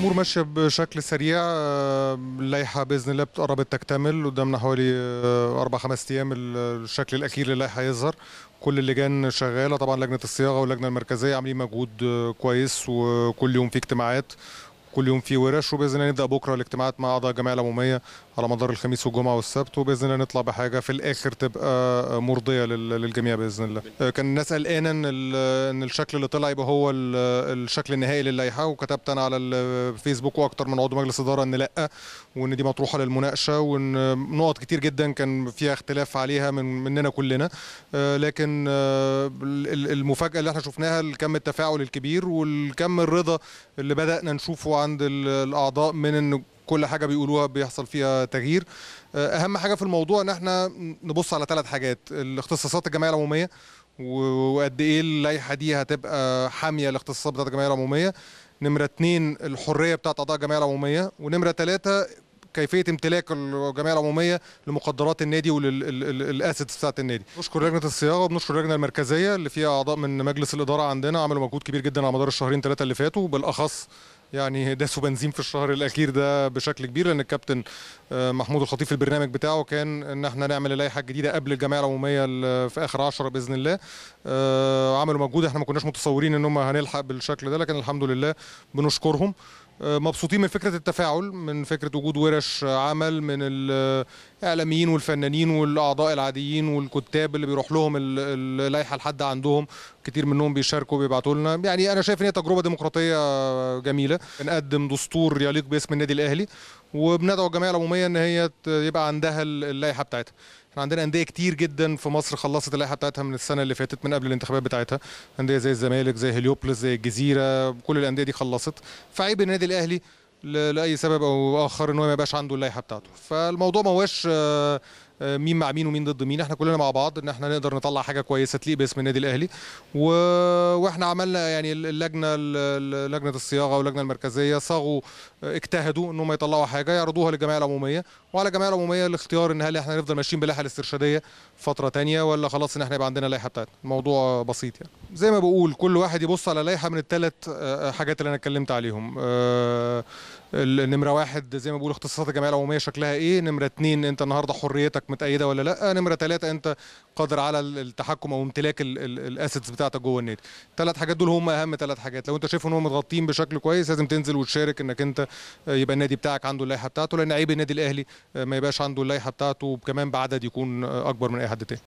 الامور ماشيه بشكل سريع آه، اللائحه باذن الله قربت تكتمل قدامنا حوالي آه، اربع خمس ايام الشكل الاخير للائحه يظهر كل اللجان شغاله طبعا لجنه الصياغه واللجنه المركزيه عاملين مجهود آه، كويس وكل يوم في اجتماعات كل يوم في ورش وباذن الله نبدا بكره الاجتماعات مع اعضاء الجمعيه العموميه على مدار الخميس والجمعه والسبت وباذن الله نطلع بحاجه في الاخر تبقى مرضيه للجميع باذن الله آه، كان الناس قلقانه ان ان الشكل اللي طلع يبقى هو الشكل النهائي للائحه وكتبت انا على الفيسبوك واكثر من عضو مجلس اداره ان لا وان دي مطروحه للمناقشه وان نقط كتير جدا كان فيها اختلاف عليها من مننا كلنا آه، لكن آه، المفاجاه اللي احنا شفناها الكم التفاعل الكبير والكم الرضا اللي بدانا نشوفه عند الاعضاء من ان كل حاجه بيقولوها بيحصل فيها تغيير آه، اهم حاجه في الموضوع ان احنا نبص على ثلاث حاجات الاختصاصات الجمعيه العموميه وقد ايه اللائحه دي هتبقى حاميه الاختصاصات بتاعت الجمعيه العموميه نمره اتنين الحريه بتاعت اعضاء الجمعيه العموميه ونمره ثلاثه كيفيه امتلاك الجمعيه العموميه لمقدرات النادي وللاسيتس بتاعت النادي. بنشكر لجنه الصياغه وبنشكر اللجنه المركزيه اللي فيها اعضاء من مجلس الاداره عندنا عملوا مجهود كبير جدا على مدار الشهرين ثلاثه اللي فاتوا بالاخص يعني داسوا بنزين في الشهر الاخير ده بشكل كبير لان الكابتن آه، محمود الخطيب في البرنامج بتاعه كان ان احنا نعمل اللائحه الجديده قبل الجمعيه العموميه في اخر 10 باذن الله آه، عملوا مجهود احنا ما كناش متصورين ان هم هنلحق بالشكل ده لكن الحمد لله بنشكرهم آه، مبسوطين من فكره التفاعل من فكره وجود ورش عمل من الاعلاميين والفنانين والاعضاء العاديين والكتاب اللي بيروح لهم اللائحه لحد عندهم كتير منهم بيشاركوا بيبعتوا لنا يعني انا شايف ان هي تجربه ديمقراطيه جميله بنقدم دستور يليق باسم النادي الاهلي وبندعو الجمعيه العموميه ان هي يبقى عندها اللائحه بتاعتها احنا عندنا انديه كتير جدا في مصر خلصت اللائحه بتاعتها من السنه اللي فاتت من قبل الانتخابات بتاعتها انديه زي الزمالك زي هليوبلس زي الجزيره كل الانديه دي خلصت فعيب النادي الاهلي لاي سبب او اخر ان هو ما يبقاش عنده اللائحه بتاعته فالموضوع ما هواش آه، آه، مين مع مين ومين ضد مين احنا كلنا مع بعض ان احنا نقدر نطلع حاجه كويسه تليق باسم النادي الاهلي و... واحنا عملنا يعني اللجنه لجنه الصياغه واللجنه المركزيه صاغوا آه، اجتهدوا ان هم يطلعوا حاجه يعرضوها للجمعيه العموميه وعلى الجمعيه العموميه الاختيار ان هل احنا نفضل ماشيين باللائحه الاسترشاديه فتره تانية ولا خلاص ان احنا يبقى عندنا لائحه بتاعتنا الموضوع بسيط يعني زي ما بقول كل واحد يبص على لائحه من الثلاث آه، حاجات اللي انا اتكلمت عليهم نمره واحد زي ما بقول اختصاصات الجمعيه العموميه شكلها ايه نمره اتنين انت النهارده حريتك متأيده ولا لا نمره تلاته انت قادر على التحكم او امتلاك الاسيتس بتاعتك جوه النادي ثلاث حاجات دول هم اهم ثلاث حاجات لو انت شايف ان هم متغطين بشكل كويس لازم تنزل وتشارك انك انت آه، يبقى النادي بتاعك عنده اللائحه بتاعته لان عيب النادي الاهلي آه، ما يبقاش عنده اللائحه بتاعته وكمان بعدد يكون آه، اكبر من اي حد تاني